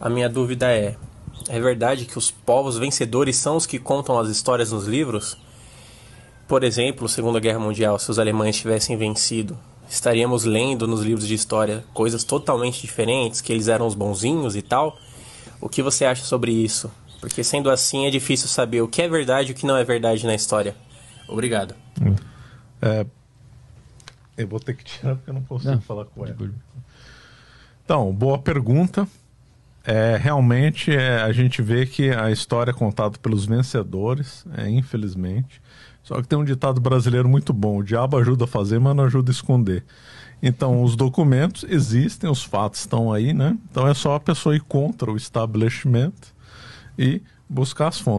A minha dúvida é: é verdade que os povos vencedores são os que contam as histórias nos livros? Por exemplo, Segunda Guerra Mundial, se os alemães tivessem vencido, estaríamos lendo nos livros de história coisas totalmente diferentes, que eles eram os bonzinhos e tal? O que você acha sobre isso? Porque sendo assim é difícil saber o que é verdade e o que não é verdade na história. Obrigado. É, eu vou ter que tirar porque eu não consigo não, falar com ela. Então, boa pergunta. É, realmente é, a gente vê que a história é contada pelos vencedores, é, infelizmente. Só que tem um ditado brasileiro muito bom: o diabo ajuda a fazer, mas não ajuda a esconder. Então, os documentos existem, os fatos estão aí, né? Então é só a pessoa ir contra o establishment e buscar as fontes.